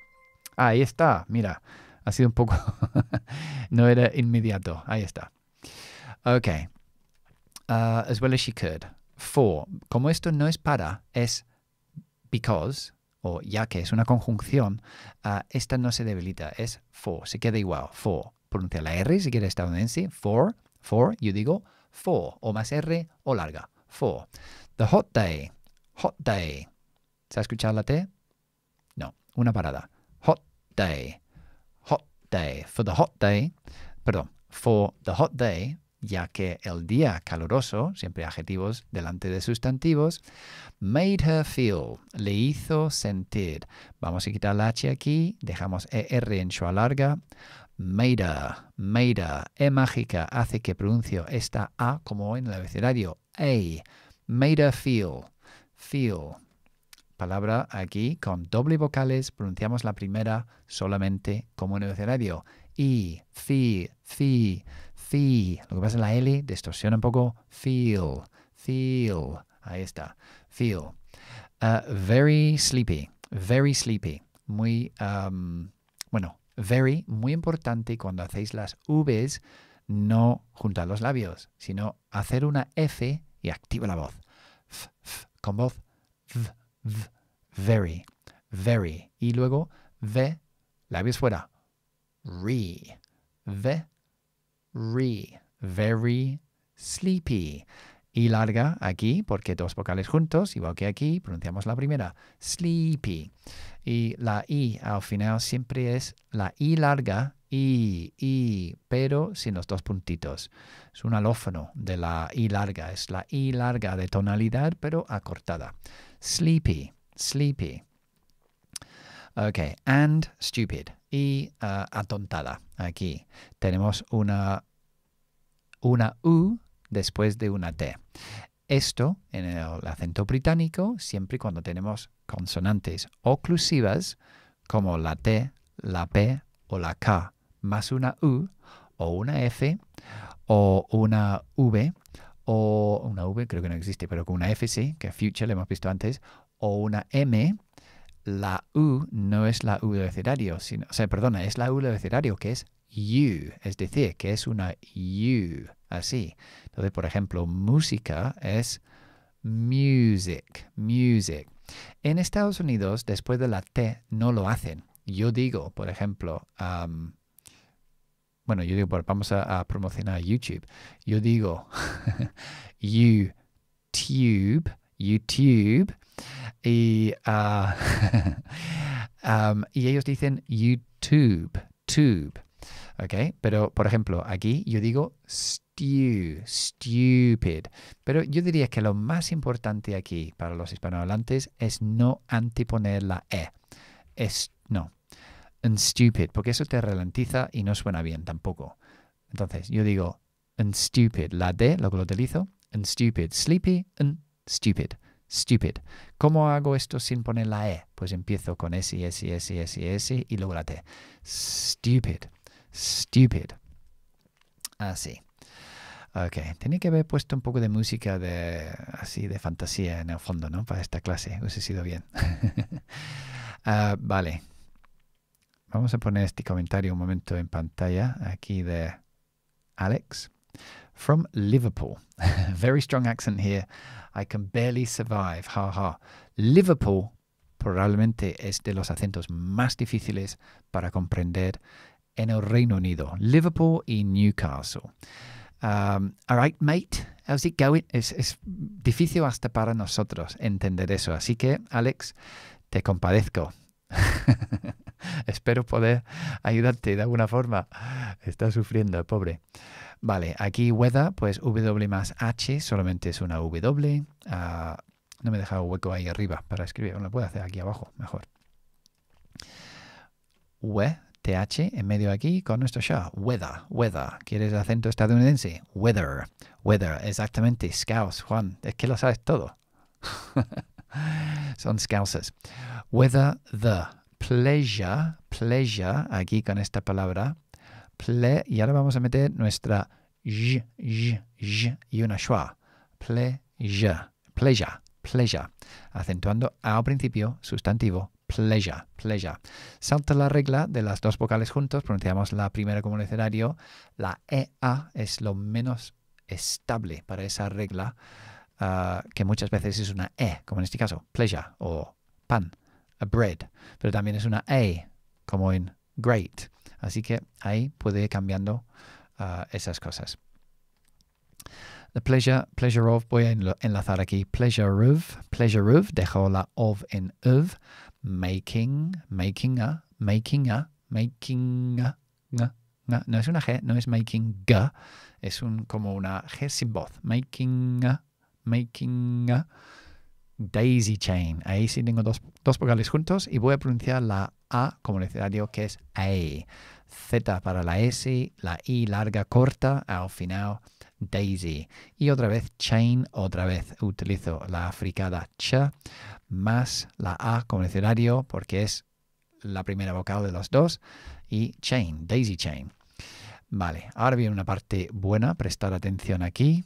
Ahí está, mira, ha sido un poco, (laughs) no era inmediato, ahí está. Ok, uh, as well as she could. For, como esto no es para, es because, o ya que es una conjunción, uh, esta no se debilita, es for, se queda igual, for. Pronuncia la R si quieres estadounidense, for, for, yo digo for, o más R o larga, for. The hot day, hot day. ¿Se ha escuchado la T? No, una parada day, hot day, for the hot day, perdón, for the hot day, ya que el día caluroso, siempre adjetivos delante de sustantivos, made her feel, le hizo sentir. Vamos a quitar la H aquí, dejamos ER en su larga. Made her, made her, E mágica, hace que pronuncio esta A como en el abecedario. A, made her feel, feel, palabra aquí con doble vocales, pronunciamos la primera solamente como en el y I, fi, fi, fi. Lo que pasa es la L distorsiona un poco. Feel, feel. Ahí está. Feel. Uh, very sleepy, very sleepy. Muy, um, bueno, very, muy importante cuando hacéis las Vs, no juntar los labios, sino hacer una F y activa la voz. F, f, con voz. F, very, very. Y luego la labios fuera, re, ve, re, very sleepy. Y larga aquí, porque dos vocales juntos, igual que aquí, pronunciamos la primera, sleepy. Y la I al final siempre es la I larga I, I, pero sin los dos puntitos. Es un alófono de la I larga, es la I larga de tonalidad, pero acortada. Sleepy, sleepy. Ok, and stupid. Y uh, atontada. Aquí tenemos una, una U después de una T. Esto en el acento británico, siempre cuando tenemos consonantes oclusivas como la T, la P o la K más una U o una F o una V o una V creo que no existe, pero con una F sí, que future lo hemos visto antes, o una M, la U no es la U de abecedario, sino, o sea, perdona, es la U de abecedario que es U, es decir, que es una U, así. Entonces, por ejemplo, música es music, music. En Estados Unidos, después de la T, no lo hacen. Yo digo, por ejemplo, bueno, yo digo, vamos a, promocionar YouTube. Yo digo (laughs) YouTube, YouTube, y, ah, (laughs) y ellos dicen YouTube, tube. ¿ok? Pero, por ejemplo, aquí yo digo Stu, stupid. Pero yo diría que lo más importante aquí para los hispanohablantes es no antiponer la E. Es, no, and stupid, porque eso te ralentiza y no suena bien tampoco. Entonces, yo digo and stupid, la D, lo que lo utilizo, and stupid, sleepy and stupid, stupid. ¿Cómo hago esto sin poner la E? Pues empiezo con S, S, S, S, S y luego la T. Stupid, stupid. Así. Ok, tenía que haber puesto un poco de música de así de fantasía en el fondo, ¿no? Para esta clase, hubiese sido bien. (laughs) Ah, vale, Vamos a poner este comentario un momento en pantalla aquí de Alex. From Liverpool. (laughs) Very strong accent here. I can barely survive. Ha ha. Liverpool probablemente es de los acentos más difíciles para comprender en el Reino Unido. Liverpool y Newcastle. Um, all right, mate. How's it going? Es, es difícil hasta para nosotros entender eso. Así que, Alex, te compadezco. (laughs) (laughs) Espero poder ayudarte de alguna forma. Está sufriendo pobre. Vale, aquí weather, pues W más H, solamente es una W. Ah, no me he dejado hueco ahí arriba para escribir. Lo puedo hacer aquí abajo, mejor. W TH, en medio aquí con nuestro sha. Weather, weather. ¿Quieres acento estadounidense? Weather, weather. Exactamente, scouse, Juan. Es que lo sabes todo. (laughs) Son scouses. Weather, the pleasure, pleasure, aquí con esta palabra, ple, y ahora vamos a meter nuestra j, j, j y una schwa, pleasure, pleasure, pleasure, acentuando a al principio, sustantivo, pleasure, pleasure. Salta la regla de las dos vocales juntos, pronunciamos la primera como escenario. la EA es lo menos estable para esa regla, ah, que muchas veces es una E, como en este caso, pleasure o pan a bread, pero también es una A, como en great. Así que ahí puede ir cambiando ah, esas cosas. The pleasure, pleasure of, voy a enlazar aquí, pleasure of, pleasure of, dejo la of en of, making, making a, making a, making a, no es una G, no es making a, es un, como una G sin voz, making a, making a daisy chain. Ahí sí tengo dos, vocales juntos y voy a pronunciar la A como necesario, que es A. Z para la S, la I larga, corta, al final daisy. Y otra vez chain, otra vez utilizo la africada ch más la A como necesario porque es la primera vocal de los dos y chain, daisy chain. Vale, ahora viene una parte buena, prestar atención aquí.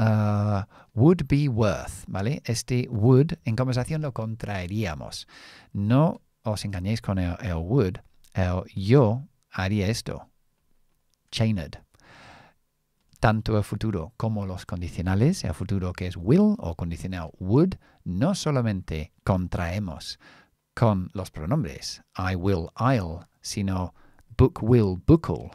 Uh, would be worth, ¿vale? Este would en conversación lo contraeríamos. No os engañéis con el, would. El yo haría esto. Chained. Tanto el futuro como los condicionales, el futuro que es will o condicional would, no solamente contraemos con los pronombres I will, I'll, sino book will, bookle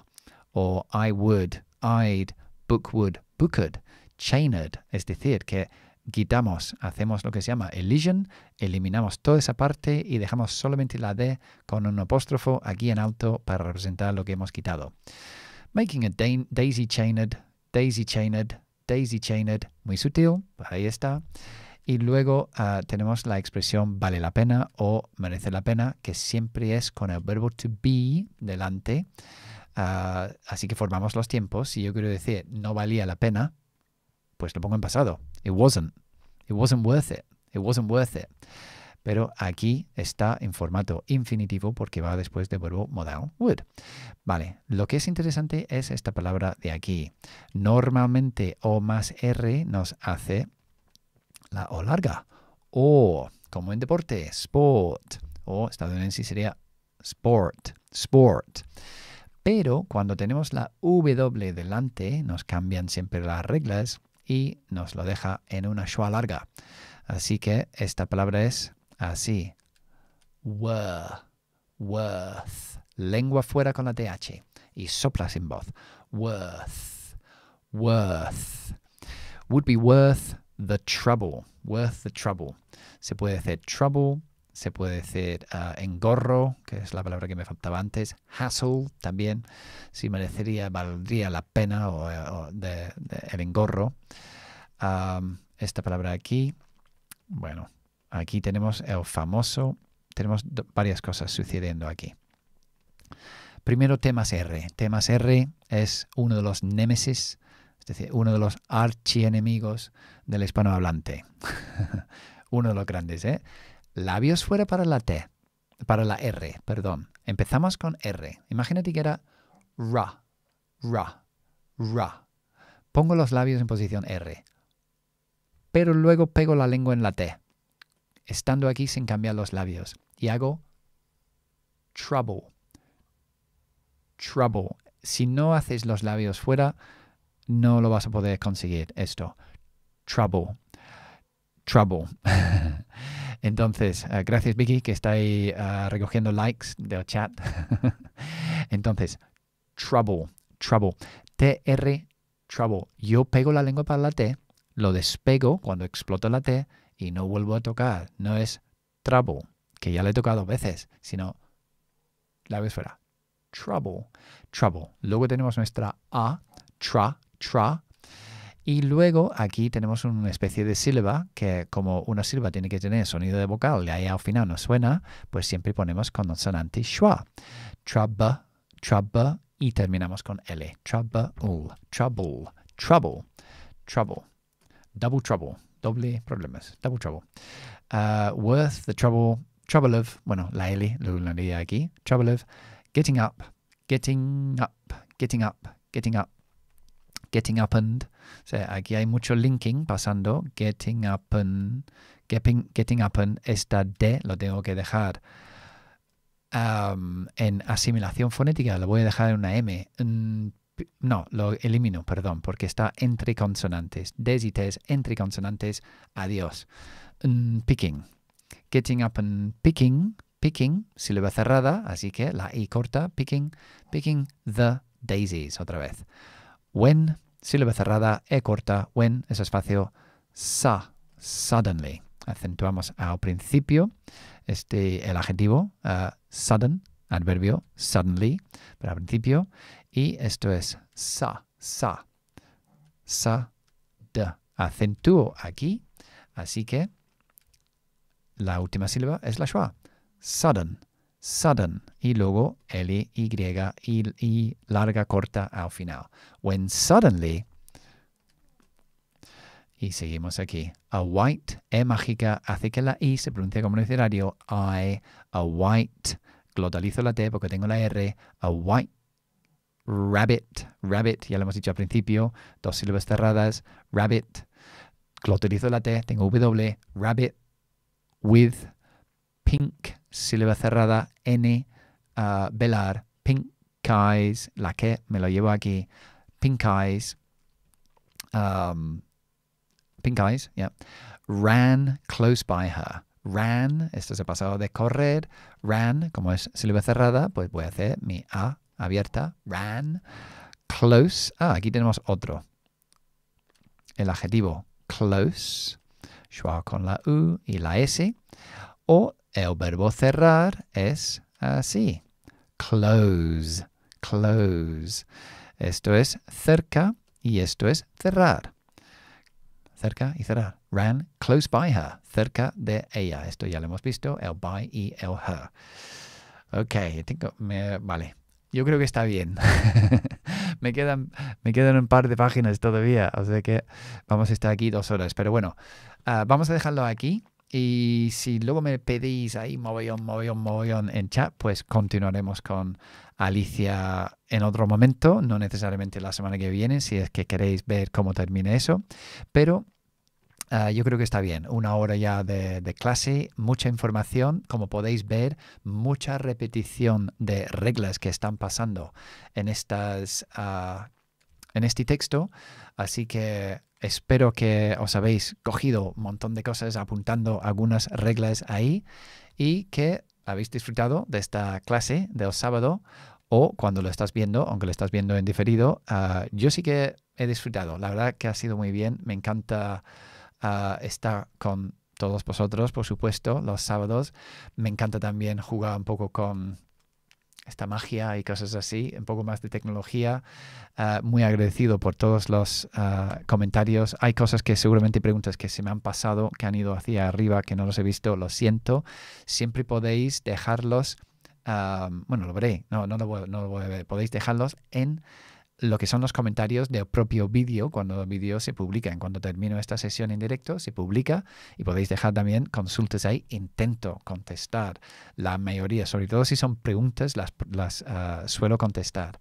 o I would, I'd, book would, booked, chained, es decir, que quitamos, hacemos lo que se llama elision, eliminamos toda esa parte y dejamos solamente la D con un apóstrofo aquí en alto para representar lo que hemos quitado. Making a daisy chained, daisy chained, daisy chained, muy sutil, ahí está. Y luego ah, tenemos la expresión vale la pena o merece la pena, que siempre es con el verbo to be delante. Ah, así que formamos los tiempos. y yo quiero decir no valía la pena, pues lo pongo en pasado. It wasn't. It wasn't worth it. It wasn't worth it. Pero aquí está en formato infinitivo porque va después de verbo modal would. Vale, lo que es interesante es esta palabra de aquí. Normalmente O más R nos hace la O larga. O, como en deporte, sport. O estadounidense sería sport, sport. Pero cuando tenemos la W delante, nos cambian siempre las reglas y nos lo deja en una schwa larga. Así que esta palabra es así. worth. Lengua fuera con la TH y sopla sin voz. Worth, worth. Would be worth the trouble. Worth the trouble. Se puede decir trouble se puede decir ah, engorro, que es la palabra que me faltaba antes, hassle también, si merecería, valdría la pena o, el engorro. Ah, esta palabra aquí, bueno, aquí tenemos el famoso, tenemos varias cosas sucediendo aquí. Primero, temas R. Temas R es uno de los némesis, es decir, uno de los archienemigos del hispanohablante. (laughs) uno de los grandes, ¿eh? labios fuera para la T, para la R, perdón. Empezamos con R. Imagínate que era ra, ra, ra. Pongo los labios en posición R, pero luego pego la lengua en la T, estando aquí sin cambiar los labios, y hago trouble, trouble. Si no haces los labios fuera, no lo vas a poder conseguir esto. Trouble, trouble. (laughs) Entonces, eh, gracias Vicky, que está ahí eh, recogiendo likes del chat. (laughs) Entonces, trouble, trouble, T-R, trouble. Yo pego la lengua para la T, lo despego cuando exploto la T y no vuelvo a tocar. No es trouble, que ya le he tocado dos veces, sino la vez fuera. Trouble, trouble. Luego tenemos nuestra A, tra, tra, y luego aquí tenemos una especie de sílaba que como una sílaba tiene que tener sonido de vocal y ahí al final no suena, pues siempre ponemos consonante schwa. Trouble, trouble y terminamos con L. Trouble, trouble, trouble, trouble. Double trouble, doble problemas, double trouble. Uh, worth, the trouble, trouble of, bueno, la L lo aquí. Trouble of, getting up, getting up, getting up, getting up getting up O sea, aquí hay mucho linking pasando. Getting up and. Getting, getting and. Esta D lo tengo que dejar um, en asimilación fonética. Lo voy a dejar en una M. no, lo elimino, perdón, porque está entre consonantes. Des y entre consonantes. Adiós. picking. Getting up and Picking picking, sílaba cerrada, así que la i corta, picking, picking the daisies otra vez. When sílaba cerrada, E corta, when es espacio, sa, suddenly. Acentuamos al principio este, el adjetivo sudden, adverbio suddenly, para al principio, y esto es sa, sa, sa, de. Acentúo aquí, así que la última sílaba es la schwa, sudden sudden y luego L, Y y, larga corta al final. When suddenly, y seguimos aquí, a white E mágica hace que la I se pronuncie como necesario, I, a white, glotalizo la T porque tengo la R, a white rabbit, rabbit, ya lo hemos dicho al principio, dos sílabas cerradas, rabbit, glotalizo la T, tengo W, rabbit, with, pink, sílaba cerrada, N, ah, velar, pink eyes, la que me lo llevo aquí, pink eyes, um, pink eyes, yeah, ran close by her. Ran, esto se ha pasado de correr, ran, como es sílaba cerrada, pues voy a hacer mi A abierta, ran, close, ah, aquí tenemos otro, el adjetivo close, con la U y la S, o el verbo cerrar es así. Close, close. Esto es cerca y esto es cerrar. Cerca y cerrar. Ran close by her, cerca de ella. Esto ya lo hemos visto, el by y el her. Ok, tengo, vale. Yo creo que está bien. (laughs) me, quedan, me quedan un par de páginas todavía, o sea que vamos a estar aquí dos horas. Pero bueno, ah, vamos a dejarlo aquí. Y si luego me pedís ahí mogollón, mogollón, mogollón en chat, pues continuaremos con Alicia en otro momento, no necesariamente la semana que viene, si es que queréis ver cómo termine eso. Pero ah, yo creo que está bien. Una hora ya de, clase, mucha información, como podéis ver, mucha repetición de reglas que están pasando en, estas, ah, en este texto. Así que Espero que os habéis cogido un montón de cosas apuntando algunas reglas ahí y que habéis disfrutado de esta clase del sábado o cuando lo estás viendo, aunque lo estás viendo en diferido. Ah, yo sí que he disfrutado, la verdad que ha sido muy bien, me encanta ah, estar con todos vosotros, por supuesto, los sábados. Me encanta también jugar un poco con esta magia y cosas así, un poco más de tecnología. Ah, muy agradecido por todos los ah, comentarios. Hay cosas que seguramente preguntas que se me han pasado, que han ido hacia arriba, que no los he visto, lo siento. Siempre podéis dejarlos, ah, bueno, lo veré, no, no, lo no lo voy a ver, podéis dejarlos en lo que son los comentarios del propio vídeo cuando el vídeo se publica. En cuanto termino esta sesión en directo, se publica y podéis dejar también consultas ahí. Intento contestar la mayoría, sobre todo si son preguntas, las, las ah, suelo contestar.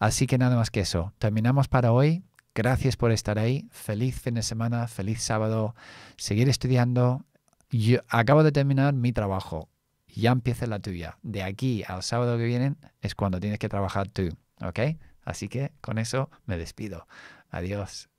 Así que nada más que eso. Terminamos para hoy. Gracias por estar ahí. Feliz fin de semana, feliz sábado. Seguir estudiando. Yo acabo de terminar mi trabajo. Ya empieza la tuya. De aquí al sábado que viene es cuando tienes que trabajar tú. ¿Ok? Así que con eso me despido. Adiós.